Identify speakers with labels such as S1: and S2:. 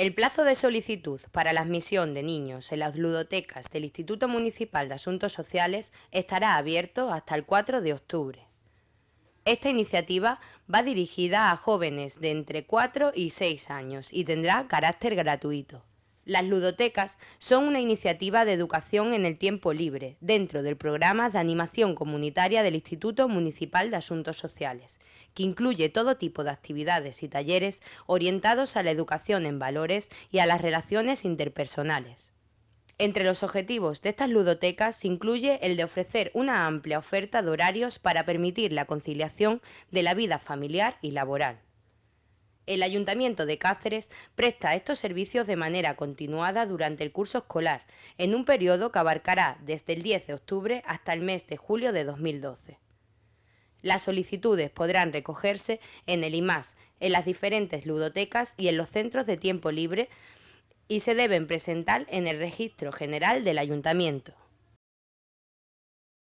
S1: El plazo de solicitud para la admisión de niños en las ludotecas del Instituto Municipal de Asuntos Sociales estará abierto hasta el 4 de octubre. Esta iniciativa va dirigida a jóvenes de entre 4 y 6 años y tendrá carácter gratuito. Las ludotecas son una iniciativa de educación en el tiempo libre dentro del programa de animación comunitaria del Instituto Municipal de Asuntos Sociales, que incluye todo tipo de actividades y talleres orientados a la educación en valores y a las relaciones interpersonales. Entre los objetivos de estas ludotecas se incluye el de ofrecer una amplia oferta de horarios para permitir la conciliación de la vida familiar y laboral. El Ayuntamiento de Cáceres presta estos servicios de manera continuada durante el curso escolar, en un periodo que abarcará desde el 10 de octubre hasta el mes de julio de 2012. Las solicitudes podrán recogerse en el IMAS, en las diferentes ludotecas y en los centros de tiempo libre y se deben presentar en el Registro General del Ayuntamiento.